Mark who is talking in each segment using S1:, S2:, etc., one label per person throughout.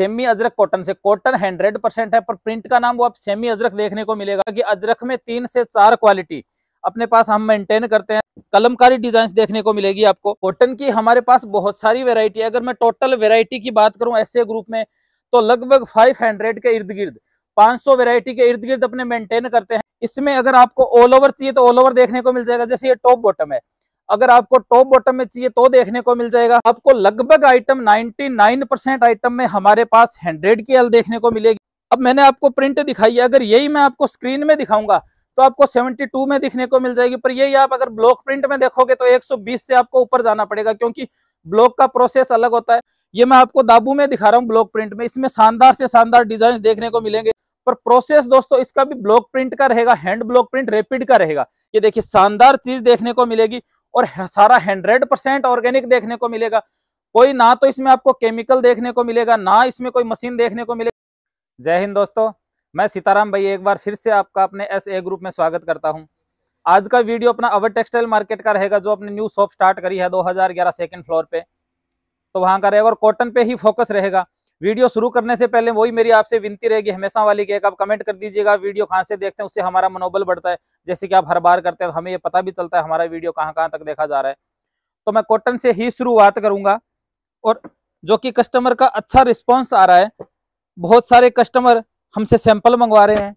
S1: semi ajrak cotton से cotton hundred percent है पर प्रिंट का नाम वो आप सेमी अजरक देखने को मिलेगा कि अजरक में तीन से चार क्वालिटी अपने पास हम मेंटेन करते हैं कलमकारी डिजाइन देखने को मिलेगी आपको कॉटन की हमारे पास बहुत सारी वेरायटी है अगर मैं टोटल वेरायटी की बात करूं ऐसे ग्रुप में तो लगभग फाइव के इर्द गिर्द पांच वेरायटी के इर्द गिर्द अपने मेंटेन करते हैं इसमें अगर आपको ऑल ओवर चाहिए तो ऑल ओवर देखने को मिल जाएगा जैसे ये टॉप बॉटम है अगर आपको टॉप बॉटम में चाहिए तो देखने को मिल जाएगा आपको लगभग आइटम 99 परसेंट आइटम में हमारे पास हंड्रेड की एल देखने को मिलेगी अब मैंने आपको प्रिंट दिखाई है अगर यही मैं आपको स्क्रीन में दिखाऊंगा तो आपको 72 में दिखने को मिल जाएगी पर यही आप अगर ब्लॉक प्रिंट में देखोगे तो 120 से आपको ऊपर जाना पड़ेगा क्योंकि ब्लॉक का प्रोसेस अलग होता है ये मैं आपको दाबू में दिखा रहा हूँ ब्लॉक प्रिंट में इसमें शानदार से शानदार डिजाइन देखने को मिलेंगे पर प्रोसेस दोस्तों इसका भी ब्लॉक प्रिंट का रहेगा हैंड ब्लॉक प्रिंट रेपिड का रहेगा ये देखिए शानदार चीज देखने को मिलेगी और सारा हंड्रेड परसेंट ऑर्गेनिक देखने को मिलेगा कोई ना तो इसमें आपको केमिकल देखने को मिलेगा ना इसमें कोई मशीन देखने को मिलेगा जय हिंद दोस्तों मैं सीताराम भाई एक बार फिर से आपका अपने एस ए ग्रुप में स्वागत करता हूँ आज का वीडियो अपना अवर टेक्सटाइल मार्केट का रहेगा जो अपने न्यू शॉप स्टार्ट करी है दो हजार फ्लोर पे तो वहां का रहेगा और कॉटन पे ही फोकस रहेगा वीडियो शुरू करने से पहले वही मेरी आपसे विनती रहेगी हमेशा वाली की आप कमेंट कर दीजिएगा वीडियो कहाँ से देखते हैं उससे हमारा मनोबल बढ़ता है जैसे कि आप हर बार करते हैं हमें ये पता भी चलता है हमारा वीडियो कहाँ कहाँ तक देखा जा रहा है तो मैं कॉटन से ही शुरुआत करूंगा और जो कि कस्टमर का अच्छा रिस्पॉन्स आ रहा है बहुत सारे कस्टमर हमसे सैंपल मंगवा रहे हैं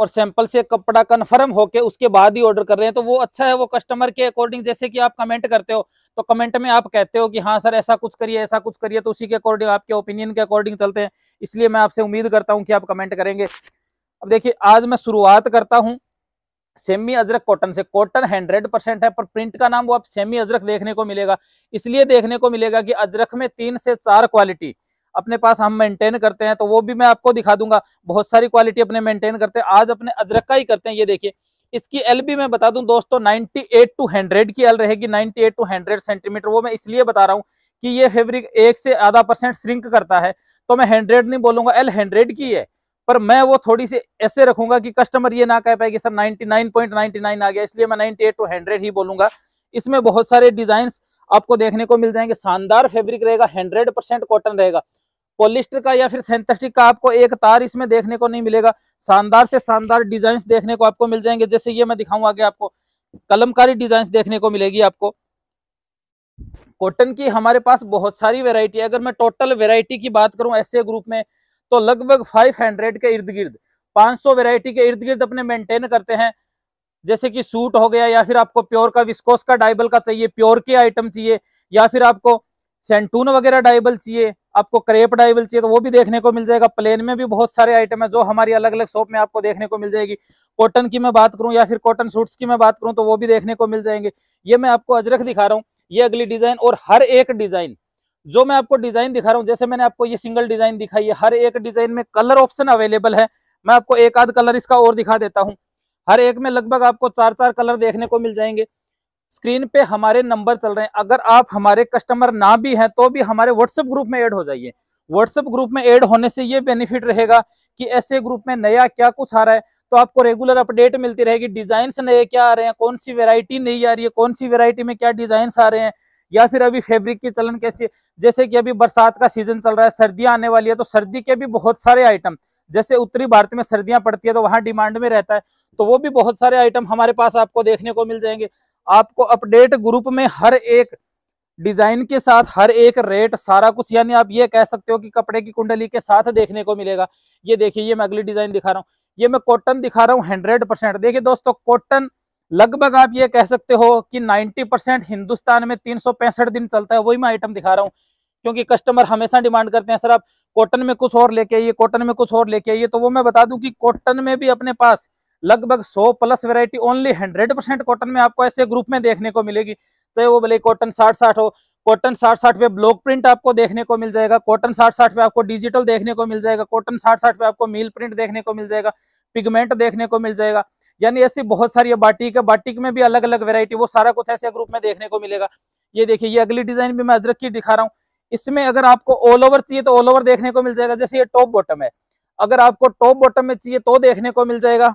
S1: और सैंपल से कपड़ा कन्फर्म होके उसके बाद ही ऑर्डर कर रहे हैं तो वो अच्छा है वो कस्टमर के अकॉर्डिंग जैसे कि आप कमेंट करते हो तो कमेंट में आप कहते हो कि हाँ सर ऐसा कुछ करिए ऐसा कुछ करिए तो उसी के अकॉर्डिंग आपके ओपिनियन के अकॉर्डिंग चलते हैं इसलिए मैं आपसे उम्मीद करता हूँ कि आप कमेंट करेंगे अब देखिए आज मैं शुरुआत करता हूँ सेमी अजरक कॉटन से कॉटन हंड्रेड परसेंट है पर प्रिंट का नाम वो आप सेमी अजरक देखने को मिलेगा इसलिए देखने को मिलेगा कि अजरक में तीन से चार क्वालिटी अपने पास हम मेंटेन करते हैं तो वो भी मैं आपको दिखा दूंगा बहुत सारी क्वालिटी अपने मेंटेन करते हैं आज अपने अदरक का ही करते हैं ये देखिए इसकी एल भी मैं बता दूं दोस्तों 98 टू 100 की एल रहेगी 98 टू 100 सेंटीमीटर वो मैं इसलिए बता रहा हूँ कि ये फेब्रिक एक से आधा परसेंट श्रिंक करता है तो मैं हंड्रेड नहीं बोलूंगा एल हंड्रेड की है पर मैं वो थोड़ी सी ऐसे रखूंगा कि कस्टमर ये ना कह पाए कि सर नाइनटी आ गया इसलिए मैं नाइनटी टू हंड्रेड ही बोलूंगा इसमें बहुत सारे डिजाइन आपको देखने को मिल जाएंगे शानदार फैब्रिक रहेगा हंड्रेड परसेंट कॉटन रहेगा पॉलिस्टर का या फिर सेंथेटिक का आपको एक तार इसमें देखने को नहीं मिलेगा शानदार से शानदार डिजाइन देखने को आपको मिल जाएंगे जैसे ये मैं दिखाऊंगा आगे आपको कलमकारी डिजाइन देखने को मिलेगी आपको कॉटन की हमारे पास बहुत सारी वेरायटी है अगर मैं टोटल वेरायटी की बात करूं ऐसे ग्रुप में तो लगभग फाइव के इर्द गिर्द पांच वेरायटी के इर्द गिर्द अपने मेंटेन करते हैं जैसे कि सूट हो गया या फिर आपको प्योर का विस्कोस का डाइबल का चाहिए प्योर के आइटम चाहिए या फिर आपको सेंटून वगैरह डाइबल चाहिए आपको क्रेप डाइवल चाहिए तो वो भी देखने को मिल जाएगा प्लेन में भी बहुत सारे आइटम है जो हमारी अलग अलग शॉप में आपको देखने को मिल जाएगी कॉटन की मैं बात करूँ या फिर कॉटन सूट्स की मैं बात करूँ तो वो भी देखने को मिल जाएंगे ये मैं आपको अजरक दिखा रहा हूँ ये अगली डिजाइन और हर एक डिजाइन जो मैं आपको डिजाइन दिखा रहा हूँ जैसे मैंने आपको ये सिंगल डिजाइन दिखाई है हर एक डिजाइन में कलर ऑप्शन अवेलेबल है मैं आपको एक आध कलर इसका और दिखा देता हूँ हर एक में लगभग आपको चार चार कलर देखने को मिल जाएंगे स्क्रीन पे हमारे नंबर चल रहे हैं अगर आप हमारे कस्टमर ना भी हैं तो भी हमारे व्हाट्सएप ग्रुप में ऐड हो जाइए व्हाट्सएप ग्रुप में ऐड होने से ये बेनिफिट रहेगा कि ऐसे ग्रुप में नया क्या कुछ आ रहा है तो आपको रेगुलर अपडेट मिलती रहेगी डिजाइन नए क्या आ रहे हैं कौन सी वेरायटी नई आ रही है कौन सी वेरायटी में क्या डिजाइन आ रहे हैं या फिर अभी फैब्रिक की चलन कैसी जैसे कि अभी बरसात का सीजन चल रहा है सर्दियां आने वाली है तो सर्दी के भी बहुत सारे आइटम जैसे उत्तरी भारत में सर्दियां पड़ती है तो वहां डिमांड में रहता है तो वो भी बहुत सारे आइटम हमारे पास आपको देखने को मिल जाएंगे आपको अपडेट ग्रुप में हर एक डिजाइन के साथ हर एक रेट सारा कुछ यानी आप ये कह सकते हो कि कपड़े की कुंडली के साथ देखने को मिलेगा ये देखिए ये मैं अगली डिजाइन दिखा रहा हूँ ये मैं कॉटन दिखा रहा हूँ हंड्रेड परसेंट देखिए दोस्तों कॉटन लगभग आप ये कह सकते हो कि नाइन्टी परसेंट हिंदुस्तान में तीन दिन चलता है वही मैं आइटम दिखा रहा हूँ क्योंकि कस्टमर हमेशा डिमांड करते हैं सर आप कॉटन में कुछ और लेके आइए कॉटन में कुछ और लेके आइए तो वो मैं बता दूं कि कॉटन में भी अपने पास लगभग 100 plus variety only 100 percent cotton में आपको ऐसे ग्रुप में देखने को मिलेगी चाहे वो भले कॉटन साठ साठ हो कॉटन साठ साठ पे ब्लॉक प्रिंट आपको देखने को मिल जाएगा कॉटन साठ साठ पे आपको डिजिटल देखने को मिल जाएगा कॉटन साठ साठ पे आपको मील प्रिंट देखने को मिल जाएगा पिगमेंट देखने को मिल जाएगा यानी ऐसी बहुत सारी है बाटिक है बाटिक में भी अलग अलग वेरायटी वो सारा कुछ ऐसे ग्रुप में देखने को मिलेगा ये देखिए ये अगली डिजाइन भी मैं अजरक की दिखा रहा हूँ इसमें अगर आपको ऑल ओवर चाहिए तो ऑल ओवर देखने को मिल जाएगा जैसे ये टॉप बॉटम है अगर आपको टॉप बॉटम में चाहिए तो देखने को मिल जाएगा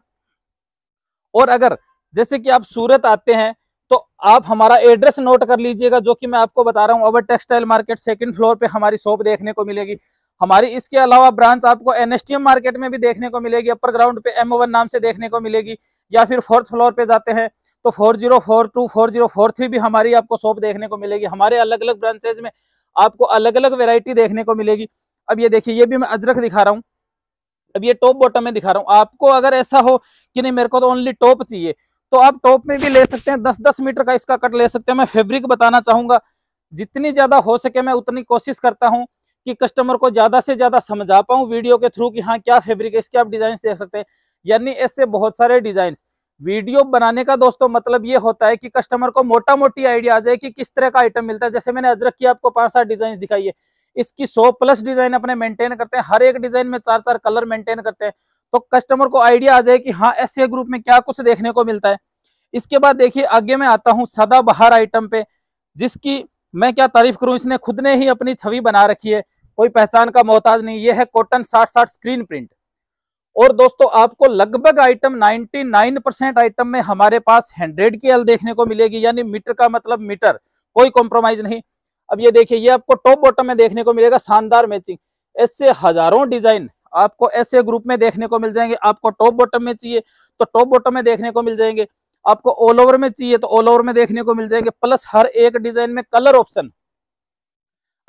S1: और अगर जैसे कि आप सूरत आते हैं तो आप हमारा एड्रेस नोट कर लीजिएगा जो कि मैं आपको बता रहा हूँ our textile market second floor पे हमारी शॉप देखने को मिलेगी हमारी इसके अलावा ब्रांच आपको एनएसटीएम मार्केट में भी देखने को मिलेगी अपर ग्राउंड पे एम नाम से देखने को मिलेगी या फिर फोर्थ फ्लोर पे जाते हैं तो four zero four two four zero four three भी हमारी आपको शॉप देखने को मिलेगी हमारे अलग अलग ब्रांचेज में आपको अलग अलग वेरायटी देखने को मिलेगी अब ये देखिए ये भी मैं अजरक दिखा रहा हूँ अब ये टॉप बॉटम में दिखा रहा हूँ आपको अगर ऐसा हो कि नहीं मेरे को तो ओनली टॉप चाहिए तो आप टॉप में भी ले सकते हैं दस दस मीटर का इसका कट ले सकते हैं मैं फेब्रिक बताना चाहूंगा जितनी ज्यादा हो सके मैं उतनी कोशिश करता हूँ कि कस्टमर को ज्यादा से ज्यादा समझा पाऊँ वीडियो के थ्रू कि हाँ क्या फेब्रिक है इसके आप डिजाइन देख सकते हैं यानी ऐसे बहुत सारे डिजाइन वीडियो बनाने का दोस्तों मतलब ये होता है कि कस्टमर को मोटा मोटी आइडिया आ जाए कि किस तरह का आइटम मिलता है जैसे मैंने अजरक की आपको पांच सात डिजाइन दिखाई है इसकी सौ प्लस डिजाइन अपने मेंटेन करते हैं हर एक डिजाइन में चार चार कलर मेंटेन करते हैं तो कस्टमर को आइडिया आ जाए कि हाँ ऐसे ग्रुप में क्या कुछ देखने को मिलता है इसके बाद देखिए आगे मैं आता हूँ सदाबहार आइटम पे जिसकी मैं क्या तारीफ करूं इसने खुद ने ही अपनी छवि बना रखी है कोई पहचान का मोहताज नहीं ये है कॉटन साठ साठ स्क्रीन प्रिंट और दोस्तों आपको लगभग आइटम 99 परसेंट आइटम में हमारे पास 100 की एल देखने को मिलेगी यानी मीटर का मतलब मीटर कोई कॉम्प्रोमाइज नहीं अब ये देखिए ये आपको टॉप बॉटम में देखने को मिलेगा शानदार मैचिंग ऐसे हजारों डिजाइन आपको ऐसे ग्रुप में देखने को मिल जाएंगे आपको टॉप बॉटम में चाहिए तो टॉप बॉटम में देखने को मिल जाएंगे आपको ऑल ओवर में चाहिए तो ऑल ओवर में देखने को मिल जाएंगे प्लस हर एक डिजाइन में कलर ऑप्शन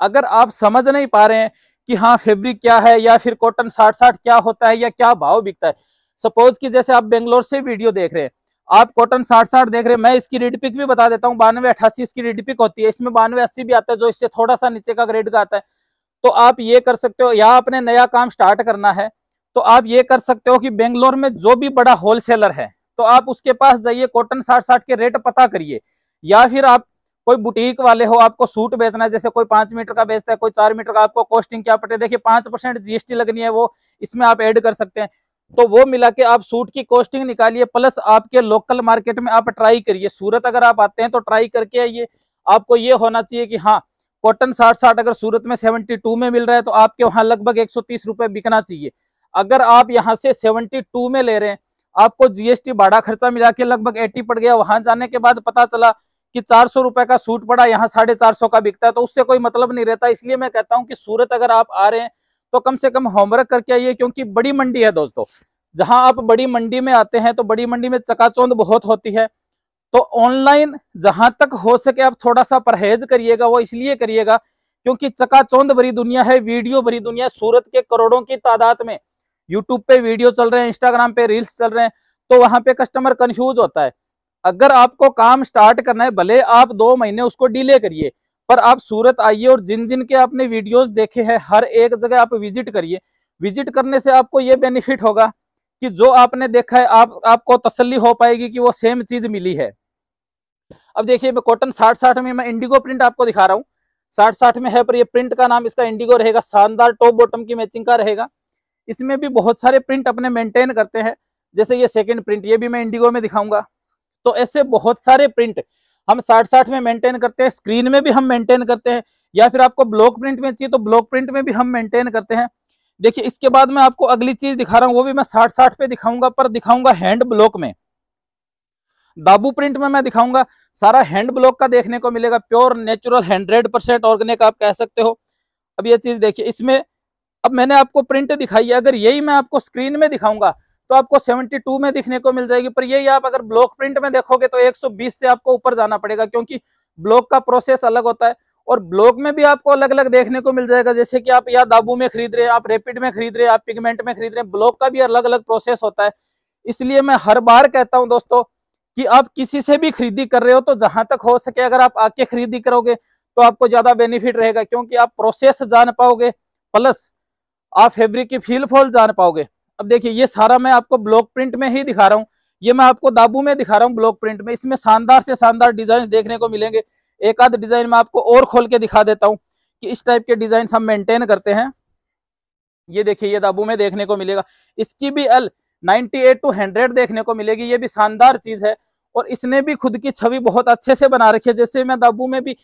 S1: अगर आप समझ नहीं पा रहे हैं कि हाँ फेब्रिक क्या है या फिर कॉटन साठ साठ क्या होता है या क्या भाव बिकता है सपोज कि जैसे आप बेंगलोर से वीडियो देख रहे हैं आप कॉटन साठ साठ देख रहे हैं मैं इसकी रेड पिक भी बता देता हूँ बानवे अठासी इसकी रेड पिक होती है इसमें बानवे अस्सी भी आता है जो इससे थोड़ा सा नीचे का ग्रेड का आता है तो आप ये कर सकते हो या आपने नया काम स्टार्ट करना है तो आप ये कर सकते हो कि बेंगलोर में जो भी बड़ा होलसेलर है तो आप उसके पास जाइए कॉटन साठ साठ के रेट पता करिए या फिर आप कोई बुटीक वाले हो आपको सूट बेचना है जैसे कोई पांच मीटर का बेचता है कोई चार मीटर का आपको कॉस्टिंग क्या पटे देखिए पांच परसेंट जीएसटी लगनी है वो इसमें आप ऐड कर सकते हैं तो वो मिला के आप सूट की कॉस्टिंग निकालिए प्लस आपके लोकल मार्केट में आप ट्राई करिए सूरत अगर आप आते हैं तो ट्राई करके आइए आपको ये होना चाहिए कि हाँ कॉटन साठ साठ अगर सूरत में सेवेंटी टू में मिल रहा है तो आपके वहां लगभग एक सौ तीस रुपए बिकना चाहिए अगर आप यहाँ से सेवेंटी टू में ले रहे हैं आपको जीएसटी भाड़ा खर्चा मिला के लगभग एट्टी पड़ गया वहां जाने के बाद पता चला कि चार सौ रुपए का सूट पड़ा यहाँ साढ़े चार सौ का बिकता है तो उससे कोई मतलब नहीं रहता इसलिए मैं कहता हूँ कि सूरत अगर आप आ रहे हैं तो कम से कम होमवर्क करके आइए क्योंकि बड़ी मंडी है दोस्तों जहां आप बड़ी मंडी में आते हैं तो बड़ी मंडी में चकाचौंध बहुत होती है तो ऑनलाइन जहां तक हो सके आप थोड़ा सा परहेज करिएगा वो इसलिए करिएगा क्योंकि चकाचौंध भरी दुनिया है वीडियो भरी दुनिया है सूरत के करोड़ों की तादाद में यूट्यूब पे वीडियो चल रहे हैं इंस्टाग्राम पे रील्स चल रहे हैं तो वहां पे कस्टमर कंफ्यूज होता है अगर आपको काम स्टार्ट करना है भले आप दो महीने उसको डिले करिए पर आप सूरत आइए और जिन जिन के आपने वीडियोस देखे हैं हर एक जगह आप विजिट करिए विजिट करने से आपको ये बेनिफिट होगा कि जो आपने देखा है आप आपको तसल्ली हो पाएगी कि वो सेम चीज मिली है अब देखिए मैं कॉटन साठ साठ में मैं इंडिगो प्रिंट आपको दिखा रहा हूँ साठ साठ में है पर ये प्रिंट का नाम इसका इंडिगो रहेगा शानदार टॉप बॉटम की मैचिंग का रहेगा इसमें भी बहुत सारे प्रिंट अपने मेंटेन करते हैं जैसे ये सेकंड प्रिंट ये भी मैं इंडिगो में दिखाऊंगा तो ऐसे बहुत सारे प्रिंट हम साठ साठ में मेंटेन करते हैं स्क्रीन में भी हम मेंटेन करते हैं या फिर आपको ब्लॉक प्रिंट में चाहिए तो ब्लॉक प्रिंट में भी हम मेंटेन करते हैं देखिए इसके बाद मैं आपको अगली चीज दिखा रहा हूँ वो भी मैं साठ साठ पे दिखाऊंगा पर दिखाऊंगा हैंड ब्लॉक में दाबू प्रिंट में मैं दिखाऊंगा सारा हैंड ब्लॉक का देखने को मिलेगा pure natural hundred percent organic आप कह सकते हो अब ये चीज देखिए इसमें अब मैंने आपको प्रिंट दिखाई है अगर यही मैं आपको स्क्रीन में दिखाऊंगा तो आपको 72 में दिखने को मिल जाएगी पर यही आप अगर ब्लॉक प्रिंट में देखोगे तो 120 से आपको ऊपर जाना पड़ेगा क्योंकि ब्लॉक का प्रोसेस अलग होता है और ब्लॉक में भी आपको अलग अलग देखने को मिल जाएगा जैसे कि आप या दाबू में खरीद रहे हैं आप रेपिड में खरीद रहे हैं आप पिगमेंट में खरीद रहे हैं ब्लॉक का भी अलग अलग प्रोसेस होता है इसलिए मैं हर बार कहता हूं दोस्तों कि आप किसी से भी खरीदी कर रहे हो तो जहां तक हो सके अगर आप आके खरीदी करोगे तो आपको ज्यादा बेनिफिट रहेगा क्योंकि आप प्रोसेस जान पाओगे प्लस आप फेब्रिक की फील फॉल जान पाओगे अब देखिए ये सारा मैं आपको ब्लॉक प्रिंट में ही दिखा रहा हूँ ये मैं आपको दाबू में दिखा रहा हूँ ब्लॉक प्रिंट में इसमें शानदार से शानदार डिजाइन देखने को मिलेंगे एक आध डिजाइन में आपको और खोल के दिखा देता हूँ कि इस टाइप के डिजाइन हम मेंटेन करते हैं ये देखिए ये दाबू में देखने को मिलेगा इसकी भी एल एट टू हंड्रेड देखने को मिलेगी ये भी शानदार चीज है और इसने भी खुद की छवि बहुत अच्छे से बना रखी है जैसे मैं दाबू में भी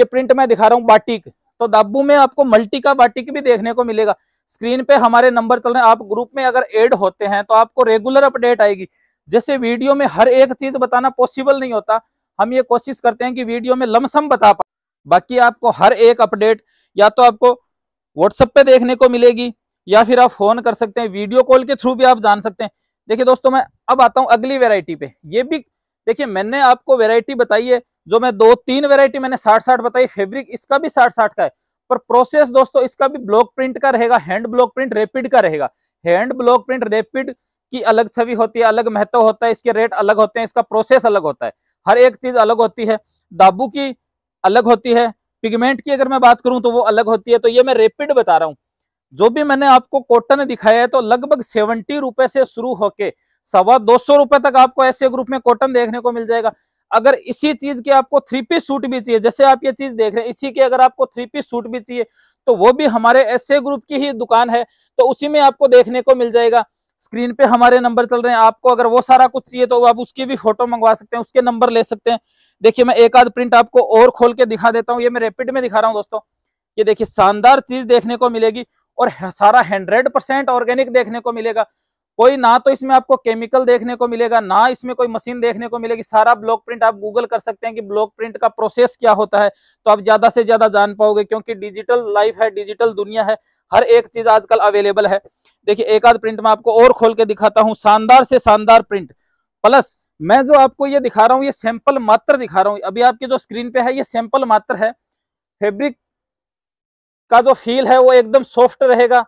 S1: ये प्रिंट मैं दिखा रहा हूँ बाटिक तो दाबू में आपको मल्टी का बाटिक भी देखने को मिलेगा स्क्रीन पे हमारे नंबर चल रहे हैं आप ग्रुप में अगर एड होते हैं तो आपको रेगुलर अपडेट आएगी जैसे वीडियो में हर एक चीज बताना पॉसिबल नहीं होता हम ये कोशिश करते हैं कि वीडियो में लमसम बता पाए बाकी आपको हर एक अपडेट या तो आपको व्हाट्सएप पे देखने को मिलेगी या फिर आप फोन कर सकते हैं वीडियो कॉल के थ्रू भी आप जान सकते हैं देखिए दोस्तों मैं अब आता हूँ अगली वेरायटी पे ये भी देखिए मैंने आपको वेरायटी बताई है जो मैं दो तीन वेरायटी मैंने साठ साठ बताई फेब्रिक इसका भी साठ साठ का है पर प्रोसेस दोस्तों इसका भी ब्लॉक प्रिंट का रहेगा हैंड ब्लॉक प्रिंट रेपिड का रहेगा हैंड ब्लॉक प्रिंट रेपिड की अलग छवि होती है अलग महत्व होता है इसके रेट अलग होते हैं इसका प्रोसेस अलग होता है हर एक चीज अलग होती है दाबू की अलग होती है पिगमेंट की अगर मैं बात करूं तो वो अलग होती है तो ये मैं रेपिड बता रहा हूं जो भी मैंने आपको कॉटन दिखाया है तो लगभग सेवेंटी रुपए से शुरू होके सवा दो सौ रुपए तक आपको ऐसे ग्रुप में कॉटन देखने को मिल जाएगा अगर इसी चीज के आपको थ्री पीस सूट भी चाहिए जैसे आप ये चीज देख रहे हैं इसी के अगर आपको थ्री पीस सूट भी चाहिए तो वो भी हमारे ऐसे ग्रुप की ही दुकान है तो उसी में आपको देखने को मिल जाएगा स्क्रीन पे हमारे नंबर चल रहे हैं आपको अगर वो सारा कुछ चाहिए तो आप उसकी भी फोटो मंगवा सकते हैं उसके नंबर ले सकते हैं देखिए मैं एक आध प्रिंट आपको और खोल के दिखा देता हूँ ये मैं रेपिड में दिखा रहा हूँ दोस्तों ये देखिए शानदार चीज देखने को मिलेगी और सारा हंड्रेड परसेंट ऑर्गेनिक देखने को मिलेगा कोई ना तो इसमें आपको केमिकल देखने को मिलेगा ना इसमें कोई मशीन देखने को मिलेगी सारा ब्लॉक प्रिंट आप गूगल कर सकते हैं कि ब्लॉक प्रिंट का प्रोसेस क्या होता है तो आप ज्यादा से ज्यादा जान पाओगे क्योंकि डिजिटल लाइफ है डिजिटल दुनिया है हर एक चीज आजकल अवेलेबल है देखिए एक आध प्रिंट में आपको और खोल के दिखाता हूँ शानदार से शानदार प्रिंट प्लस मैं जो आपको ये दिखा रहा हूँ ये सैंपल मात्र दिखा रहा हूँ अभी आपके जो स्क्रीन पे है ये सैंपल मात्र है फेब्रिक का जो फील है वो एकदम सॉफ्ट रहेगा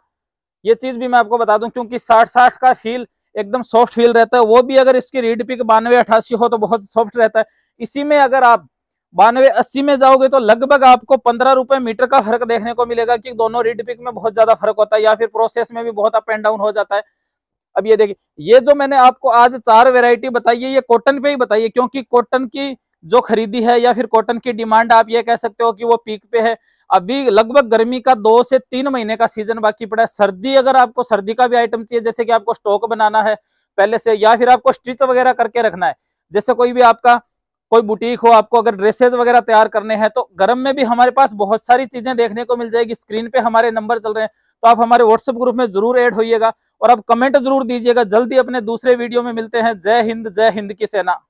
S1: ये चीज भी मैं आपको बता दूं क्योंकि साठ साठ का फील एकदम सॉफ्ट फील रहता है वो भी अगर इसकी रीड पिक बानवे अठासी हो तो बहुत सॉफ्ट रहता है इसी में अगर आप बानवे अस्सी में जाओगे तो लगभग आपको पंद्रह रुपए मीटर का फर्क देखने को मिलेगा कि दोनों रीड पिक में बहुत ज्यादा फर्क होता है या फिर प्रोसेस में भी बहुत अप एंड डाउन हो जाता है अब ये देखिए ये जो मैंने आपको आज चार वेरायटी बताई है ये कॉटन पे ही बताइए क्योंकि कॉटन की जो खरीदी है या फिर कॉटन की डिमांड आप ये कह सकते हो कि वो पीक पे है अभी लगभग गर्मी का दो से तीन महीने का सीजन बाकी पड़ा है सर्दी अगर आपको सर्दी का भी आइटम चाहिए जैसे कि आपको स्टॉक बनाना है पहले से या फिर आपको स्टिच वगैरह करके रखना है जैसे कोई भी आपका कोई बुटीक हो आपको अगर ड्रेसेज वगैरह तैयार करने हैं तो गर्म में भी हमारे पास बहुत सारी चीजें देखने को मिल जाएगी स्क्रीन पे हमारे नंबर चल रहे हैं तो आप हमारे व्हाट्सएप ग्रुप में जरूर ऐड होइएगा और आप कमेंट जरूर दीजिएगा जल्दी अपने दूसरे वीडियो में मिलते हैं जय हिंद जय हिंद की सेना